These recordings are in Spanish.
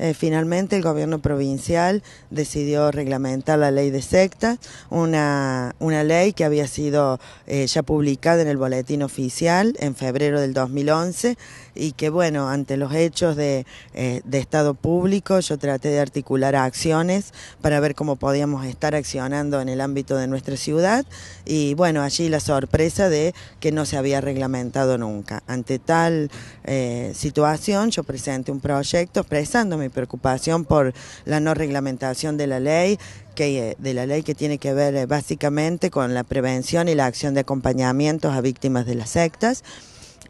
Eh, finalmente el gobierno provincial decidió reglamentar la ley de secta, una, una ley que había sido eh, ya publicada en el boletín oficial en febrero del 2011 y que bueno, ante los hechos de, eh, de Estado público yo traté de articular acciones para ver cómo podíamos estar accionando en el ámbito de nuestra ciudad y bueno, allí la sorpresa de que no se había reglamentado nunca. Ante tal situación yo presenté un proyecto expresándome preocupación por la no reglamentación de la ley, que, eh, de la ley que tiene que ver eh, básicamente con la prevención y la acción de acompañamiento a víctimas de las sectas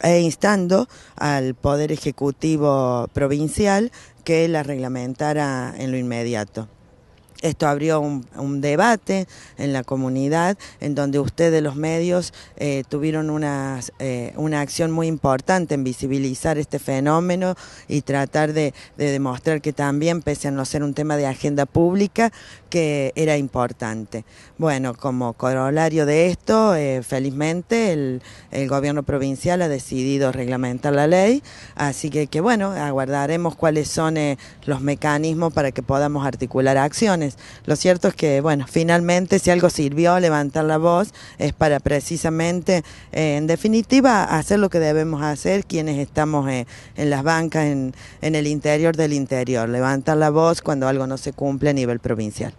e instando al Poder Ejecutivo Provincial que la reglamentara en lo inmediato. Esto abrió un, debate en la comunidad en donde ustedes los medios eh, tuvieron eh, una, acción muy importante en visibilizar este fenómeno y tratar de, demostrar que también, pese a no ser un tema de agenda pública, que era importante. Bueno, como corolario de esto, eh, felizmente el, el, gobierno provincial ha decidido reglamentar la ley, así que, que bueno, aguardaremos cuáles son los mecanismos para que podamos articular acciones lo cierto es que, bueno, finalmente si algo sirvió levantar la voz es para precisamente, eh, en definitiva, hacer lo que debemos hacer quienes estamos eh, en las bancas, en el interior del interior, levantar la voz cuando algo no se cumple a nivel provincial.